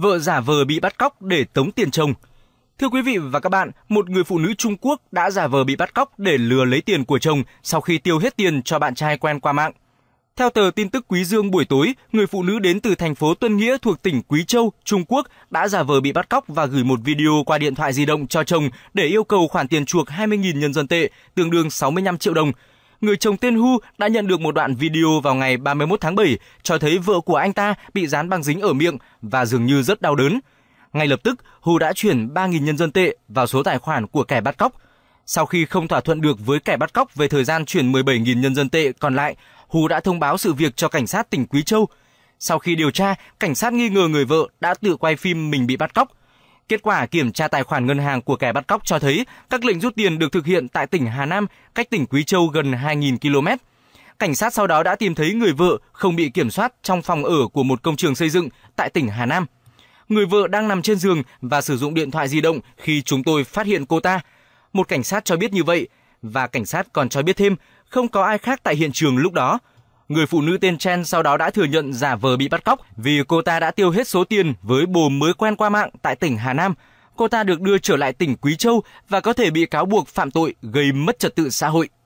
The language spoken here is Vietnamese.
vợ giả vờ bị bắt cóc để tống tiền chồng. Thưa quý vị và các bạn, một người phụ nữ Trung Quốc đã giả vờ bị bắt cóc để lừa lấy tiền của chồng sau khi tiêu hết tiền cho bạn trai quen qua mạng. Theo tờ tin tức Quý Dương buổi tối, người phụ nữ đến từ thành phố Tuân Nghĩa thuộc tỉnh Quý Châu, Trung Quốc đã giả vờ bị bắt cóc và gửi một video qua điện thoại di động cho chồng để yêu cầu khoản tiền chuộc 20.000 nhân dân tệ, tương đương 65 triệu đồng người chồng tên Hu đã nhận được một đoạn video vào ngày 31 tháng 7 cho thấy vợ của anh ta bị dán băng dính ở miệng và dường như rất đau đớn. Ngay lập tức, Hu đã chuyển 3.000 nhân dân tệ vào số tài khoản của kẻ bắt cóc. Sau khi không thỏa thuận được với kẻ bắt cóc về thời gian chuyển 17.000 nhân dân tệ còn lại, Hu đã thông báo sự việc cho cảnh sát tỉnh Quý Châu. Sau khi điều tra, cảnh sát nghi ngờ người vợ đã tự quay phim mình bị bắt cóc. Kết quả kiểm tra tài khoản ngân hàng của kẻ bắt cóc cho thấy các lệnh rút tiền được thực hiện tại tỉnh Hà Nam, cách tỉnh Quý Châu gần 2.000 km. Cảnh sát sau đó đã tìm thấy người vợ không bị kiểm soát trong phòng ở của một công trường xây dựng tại tỉnh Hà Nam. Người vợ đang nằm trên giường và sử dụng điện thoại di động khi chúng tôi phát hiện cô ta. Một cảnh sát cho biết như vậy và cảnh sát còn cho biết thêm không có ai khác tại hiện trường lúc đó, người phụ nữ tên Chen sau đó đã thừa nhận giả vờ bị bắt cóc vì cô ta đã tiêu hết số tiền với bồ mới quen qua mạng tại tỉnh Hà Nam. Cô ta được đưa trở lại tỉnh Quý Châu và có thể bị cáo buộc phạm tội gây mất trật tự xã hội.